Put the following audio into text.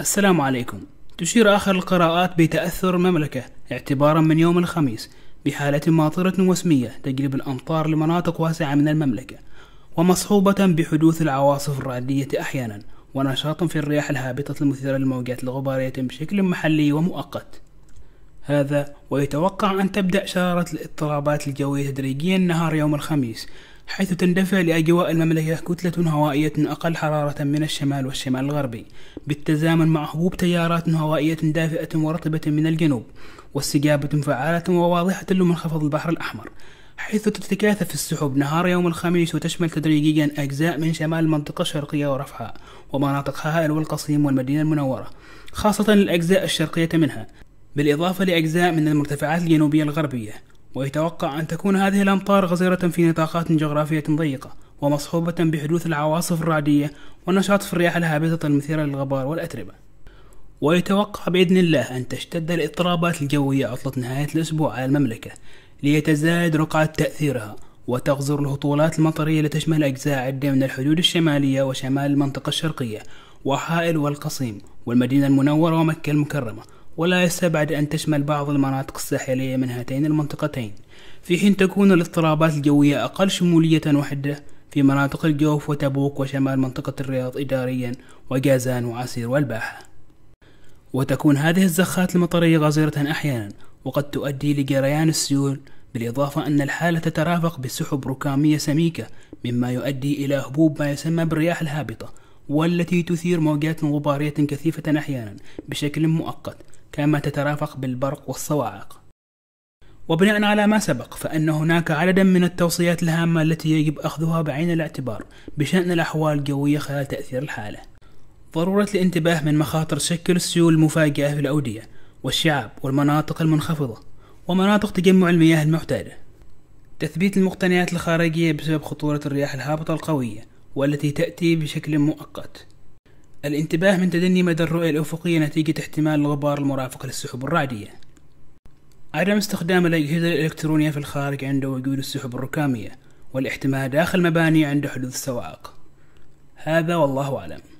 السلام عليكم تشير آخر القراءات بتأثر المملكة اعتبارا من يوم الخميس بحالة ماطرة وسمية تجلب الأمطار لمناطق واسعة من المملكة ومصحوبة بحدوث العواصف الرعدية أحيانا ونشاط في الرياح الهابطة المثيرة للموجات الغبارية بشكل محلي ومؤقت هذا ويتوقع أن تبدأ شرارة الاضطرابات الجوية تدريجيا نهار يوم الخميس حيث تندفع لأجواء المملكة كتلة هوائية أقل حرارة من الشمال والشمال الغربي بالتزامن مع هبوب تيارات هوائية دافئة ورطبة من الجنوب واستجابة فعالة وواضحة لمنخفض البحر الأحمر حيث تتكاثف السحب نهار يوم الخميس وتشمل تدريجيا أجزاء من شمال المنطقة الشرقية ورفحاء ومناطق هائل والقصيم والمدينة المنورة خاصة الأجزاء الشرقية منها بالإضافة لأجزاء من المرتفعات الجنوبية الغربية ويتوقع أن تكون هذه الأمطار غزيرة في نطاقات جغرافية ضيقة ومصحوبة بحدوث العواصف الرعدية والنشاط في الرياح الهابطة المثيرة للغبار والأتربة ويتوقع بإذن الله أن تشتد الاضطرابات الجوية عطلة نهاية الأسبوع على المملكة ليتزايد رقعة تأثيرها وتغزر الهطولات المطرية لتشمل أجزاء عدة من الحدود الشمالية وشمال المنطقة الشرقية وحائل والقصيم والمدينة المنورة ومكة المكرمة ولا يستبعد أن تشمل بعض المناطق الساحلية من هاتين المنطقتين في حين تكون الاضطرابات الجوية أقل شمولية وحدة في مناطق الجوف وتبوك وشمال منطقة الرياض إداريا وجازان وعسير والباحة وتكون هذه الزخات المطرية غزيرة أحيانا وقد تؤدي لجريان السيول بالإضافة أن الحالة تترافق بسحب ركامية سميكة مما يؤدي إلى هبوب ما يسمى بالرياح الهابطة والتي تثير موجات غبارية كثيفة أحيانا بشكل مؤقت كما تترافق بالبرق والصواعق وبناء على ما سبق فأن هناك عددا من التوصيات الهامة التي يجب أخذها بعين الاعتبار بشأن الأحوال الجوية خلال تأثير الحالة ضرورة الانتباه من مخاطر تشكل السيول المفاجئة في الأودية والشعاب والمناطق المنخفضة ومناطق تجمع المياه المحتاجة تثبيت المقتنيات الخارجية بسبب خطورة الرياح الهابطة القوية والتي تأتي بشكل مؤقت الانتباه من تدني مدى الرؤية الأفقية نتيجة احتمال الغبار المرافق للسحب الرعدية عدم استخدام الأجهزة الإلكترونية في الخارج عند وجود السحب الركامية والاحتمال داخل مباني عند حدوث السوائق هذا والله أعلم